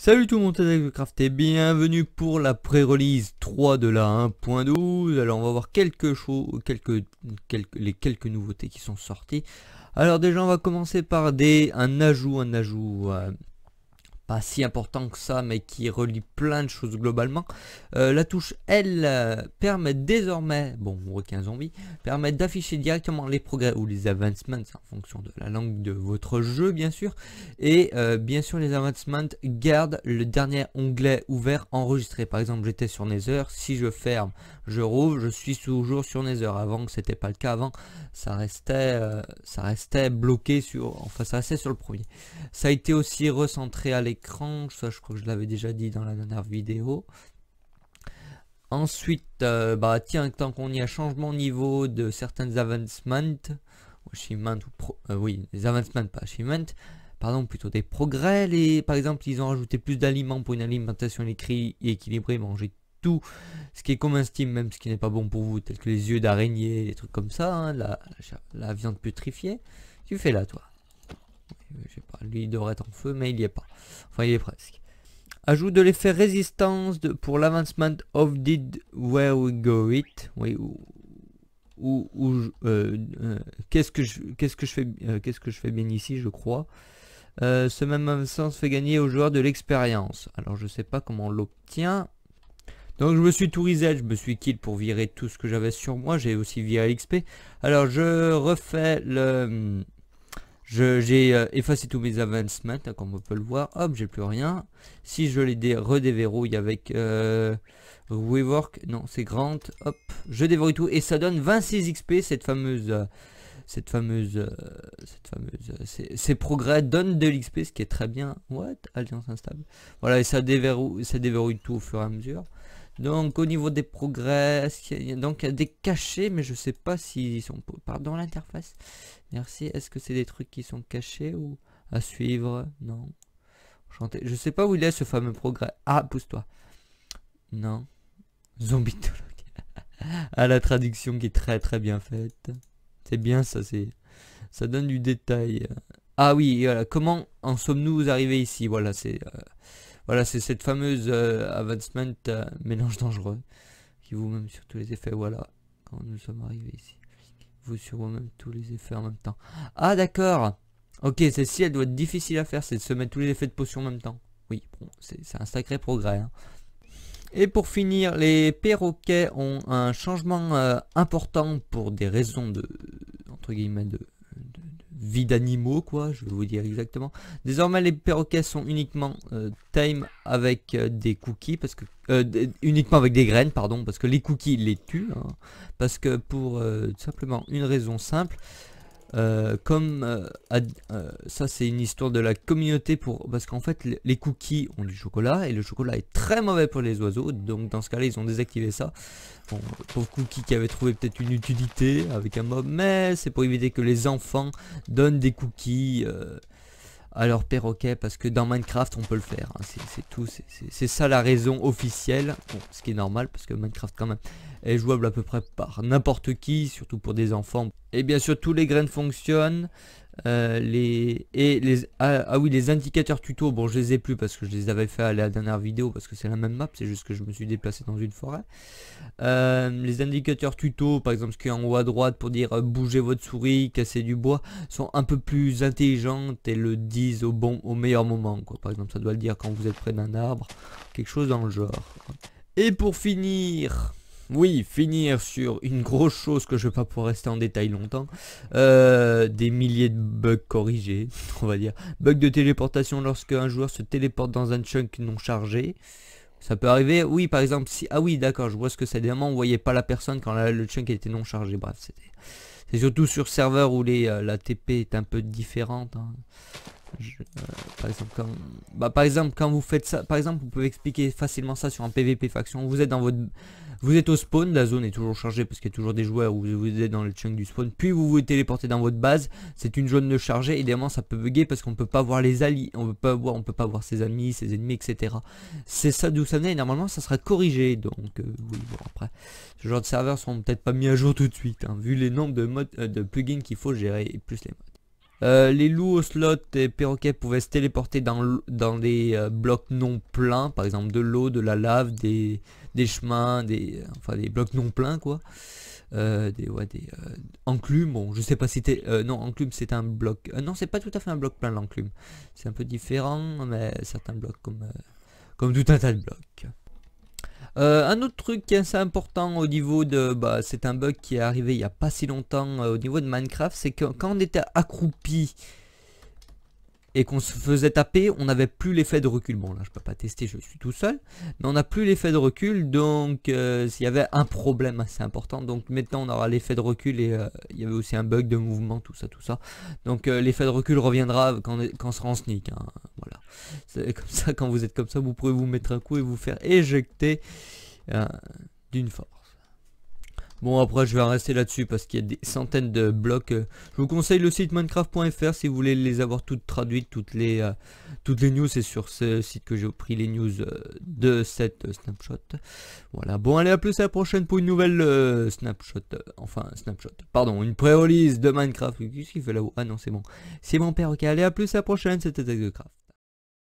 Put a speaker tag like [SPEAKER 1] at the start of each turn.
[SPEAKER 1] Salut tout le monde, c'est et bienvenue pour la pré-release 3 de la 1.12. Alors on va voir quelques choses, quelques, quelques, les quelques nouveautés qui sont sorties. Alors déjà on va commencer par des, un ajout, un ajout, euh, pas si important que ça, mais qui relie plein de choses globalement. Euh, la touche L euh, permet désormais, bon, requin zombie, permet d'afficher directement les progrès ou les advancements en fonction de la langue de votre jeu, bien sûr. Et euh, bien sûr, les advancements gardent le dernier onglet ouvert enregistré. Par exemple, j'étais sur Nether, si je ferme, je rouvre, je suis toujours sur Nether. Avant que c'était pas le cas, avant, ça restait, ça restait bloqué sur, enfin, ça restait sur le premier. Ça a été aussi recentré à l'écran ça je crois que je l'avais déjà dit dans la dernière vidéo. Ensuite, euh, bah tiens, tant qu'on y a changement niveau de certains avancements ou pro, euh, oui, les avancements pas achievement, pardon, plutôt des progrès, les, par exemple, ils ont ajouté plus d'aliments pour une alimentation équilibrée, manger tout ce qui est comme steam, même ce qui n'est pas bon pour vous, tel que les yeux d'araignée, des trucs comme ça, hein, la viande putrifiée. Tu fais là, toi pas, lui il devrait être en feu, mais il n'y est pas. Enfin, il est presque. Ajout de l'effet résistance pour l'avancement of did where we go it. Oui, ou, ou, euh, euh, qu'est-ce que je qu'est-ce que je fais euh, qu'est-ce que je fais bien ici, je crois. ce même sens fait gagner aux joueurs de l'expérience. Alors je sais pas comment on l'obtient. Donc je me suis tout je me suis kill pour virer tout ce que j'avais sur moi, j'ai aussi viré l'XP. Alors je refais le j'ai euh, effacé tous mes avancements, hein, comme on peut le voir. Hop, j'ai plus rien. Si je les redéverrouille avec euh, WeWork, non, c'est Grant. Hop, je déverrouille tout et ça donne 26 XP, cette fameuse... Euh, cette fameuse, euh, cette fameuse, ces, ces progrès donnent de l'XP, ce qui est très bien. What Alliance instable. Voilà, et ça déverrouille, ça déverrouille tout au fur et à mesure. Donc au niveau des progrès, il y a donc des cachés, mais je sais pas s'ils sont Pardon, dans l'interface. Merci. Est-ce que c'est des trucs qui sont cachés ou à suivre Non. Je sais pas où il est ce fameux progrès. Ah, pousse-toi. Non. Zombie. À la traduction qui est très très bien faite. C'est bien ça, c'est ça donne du détail. Ah oui, voilà. Comment en sommes-nous arrivés ici Voilà, c'est... Euh, voilà, c'est cette fameuse euh, avancement advancement euh, mélange dangereux qui vous même sur tous les effets. Voilà, quand nous sommes arrivés ici, vous sur même tous les effets en même temps. Ah, d'accord. Ok, celle-ci, elle doit être difficile à faire, c'est de se mettre tous les effets de potion en même temps. Oui, bon, c'est un sacré progrès. Hein. Et pour finir, les perroquets ont un changement euh, important pour des raisons de, entre guillemets, de vie d'animaux quoi, je vais vous dire exactement. Désormais les perroquets sont uniquement euh, time avec euh, des cookies parce que euh, uniquement avec des graines pardon parce que les cookies les tuent hein. parce que pour simplement une raison simple euh, comme euh, euh, ça c'est une histoire de la communauté pour parce qu'en fait les cookies ont du chocolat et le chocolat est très mauvais pour les oiseaux donc dans ce cas là ils ont désactivé ça pour pauvre cookie qui avait trouvé peut-être une utilité avec un mob mais c'est pour éviter que les enfants donnent des cookies à leur perroquet parce que dans Minecraft on peut le faire hein. c'est tout c'est ça la raison officielle ce qui est normal parce que Minecraft quand même est jouable à peu près par n'importe qui, surtout pour des enfants. Et bien sûr, tous les graines fonctionnent. Euh, les et les ah, ah, oui les indicateurs tuto bon je les ai plus parce que je les avais fait à la dernière vidéo parce que c'est la même map c'est juste que je me suis déplacé dans une forêt euh, les indicateurs tuto par exemple ce qui est en haut à droite pour dire euh, bougez votre souris casser du bois sont un peu plus intelligentes et le disent au bon au meilleur moment quoi par exemple ça doit le dire quand vous êtes près d'un arbre quelque chose dans le genre et pour finir oui, finir sur une grosse chose que je vais pas pouvoir rester en détail longtemps. Euh, des milliers de bugs corrigés, on va dire. Bugs de téléportation lorsque un joueur se téléporte dans un chunk non chargé. Ça peut arriver, oui par exemple, si... Ah oui d'accord, je vois ce que c'est. Évidemment, on voyait pas la personne quand le chunk était non chargé. Bref, c'était... C'est surtout sur serveur où les, euh, la TP est un peu différente. Hein. Euh, bah, par exemple quand vous faites ça par exemple vous pouvez expliquer facilement ça sur un PVP faction vous êtes dans votre vous êtes au spawn la zone est toujours chargée parce qu'il y a toujours des joueurs où vous êtes dans le chunk du spawn puis vous vous téléportez dans votre base c'est une zone de chargée évidemment ça peut bugger parce qu'on peut pas voir les alliés on peut pas voir on peut pas voir ses amis ses ennemis etc c'est ça d'où ça venait et normalement ça sera corrigé donc euh, oui bon après ce genre de serveurs sont peut-être pas mis à jour tout de suite hein, vu les nombres de modes euh, de plugins qu'il faut gérer et plus les modes euh, les loups, slot et perroquets pouvaient se téléporter dans, dans des euh, blocs non pleins, par exemple de l'eau, de la lave, des, chemins, des, enfin, des blocs non pleins quoi. Euh, des, ouais, enclumes, bon je sais pas si c'était, non enclume c'est un bloc, non c'est pas tout à fait un bloc plein l'enclume, c'est un peu différent mais certains blocs comme, comme tout un tas de blocs. Euh, un autre truc qui est assez important au niveau de... Bah, c'est un bug qui est arrivé il n'y a pas si longtemps euh, au niveau de Minecraft, c'est que quand on était accroupi et qu'on se faisait taper, on n'avait plus l'effet de recul. Bon là je peux pas tester, je suis tout seul, mais on n'a plus l'effet de recul, donc euh, il y avait un problème assez important, donc maintenant on aura l'effet de recul et il y avait aussi un bug de mouvement, tout ça, tout ça. Donc l'effet de recul reviendra quand, on, quand sera en sneak, hein c'est comme ça, quand vous êtes comme ça, vous pouvez vous mettre un coup et vous faire éjecter euh, d'une force. Bon après je vais rester là-dessus parce qu'il y a des centaines de blocs. Euh. Je vous conseille le site minecraft.fr si vous voulez les avoir toutes traduites, toutes les, euh, toutes les news. C'est sur ce site que j'ai pris les news de cette snapshot. Voilà, bon allez à plus à la prochaine pour une nouvelle snapshot. enfin snapshot, pardon, une pré-release de Minecraft. Qu'est-ce qu'il fait là-haut Ah non c'est bon. C'est mon père, ok, allez à plus à la prochaine, c'était Craft.